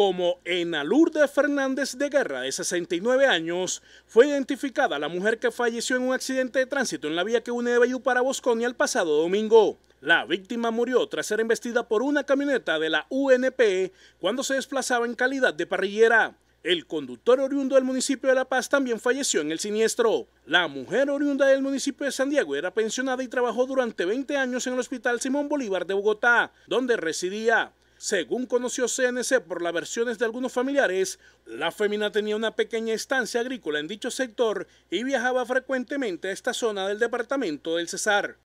como Ena Fernández de Guerra, de 69 años, fue identificada la mujer que falleció en un accidente de tránsito en la vía que une de Bayú para Bosconia el pasado domingo. La víctima murió tras ser embestida por una camioneta de la UNP cuando se desplazaba en calidad de parrillera. El conductor oriundo del municipio de La Paz también falleció en el siniestro. La mujer oriunda del municipio de San Diego era pensionada y trabajó durante 20 años en el Hospital Simón Bolívar de Bogotá, donde residía. Según conoció CNC por las versiones de algunos familiares, la fémina tenía una pequeña estancia agrícola en dicho sector y viajaba frecuentemente a esta zona del departamento del Cesar.